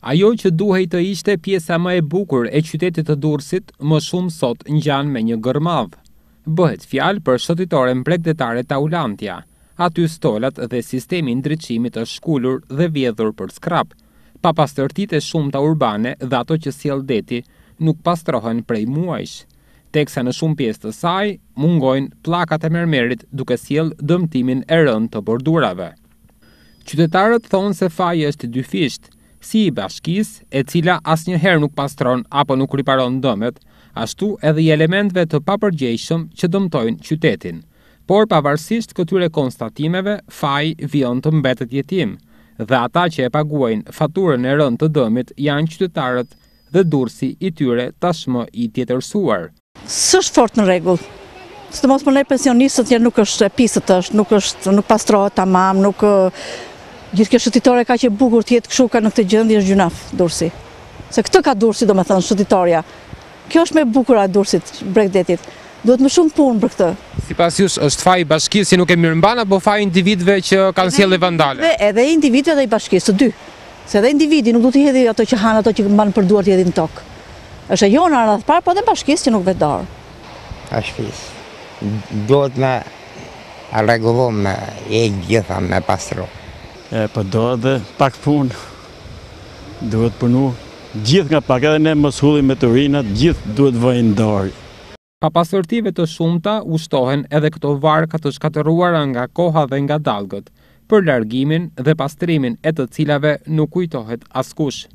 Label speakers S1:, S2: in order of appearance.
S1: Ajo që duhej të ishte pjesa më e bukur e qytetit të dursit më shumë sot ngjan me një gërmav. Bëhet fjalë për shëtitore mbregdetare Taulantia. Aty stolat dhe sistemi ndryqimit është shkullur dhe vjedhur për skrap. Pa pastërtit e shumë të urbane dhe ato që siel deti nuk pastrohen prej muajsh. Teksa në shumë pjesë të saj, mungojnë plakat e mermerit duke siel dëmtimin e rënd të bordurave. Qytetarët thonë se faji është dyfishtë, si i bashkis e cila as njëherë nuk pastron apo nuk riparon dëmet, ashtu edhe i elementve të papërgjejshëm që dëmtojnë qytetin. Por pavarësisht këtyre konstatimeve, faj vion të mbetet jetim, dhe ata që e paguajnë faturën e rënd të dëmit janë qytetarët dhe dursi i tyre tashmë i tjetërsuar.
S2: Së është fort në regullë? Së të mos më nejë pensionistët njërë nuk është e pisët është, nuk pastrojë të mamë, nuk gjithë kjo shëtitore ka që bukur të jetë këshuka në këtë gjëndi është gjunaf dursi. Se këtë ka dursi do me thënë shëtitoria. Kjo është me bukura dursit bregdetit. Duhet më shumë punë për këtë. Si
S1: pas jush është faj bashkis si nuk e mirë mbana, po faj individve që kanë sjele vandale?
S2: Edhe, edhe individve dhe i bashkis, të dy. Se edhe individi nuk du të hedi ato që hanë ato që mbanë për duar të hedhi në tokë. është e jonë arë parë, po dhe bashkisë që nuk vetë
S1: A duhet me regullon me e gjitha me pastronë
S2: e përdo po dhe pak punë, duhet përnu gjithë nga pak edhe ne mëshulli me të rinat, gjithë duhet vëjnë dorë.
S1: Pa pasërtive të shumëta, ushtohen edhe këto varka të shkateruara nga koha dhe nga dalgët, për largimin dhe pastrimin e të cilave nuk kujtohet askush.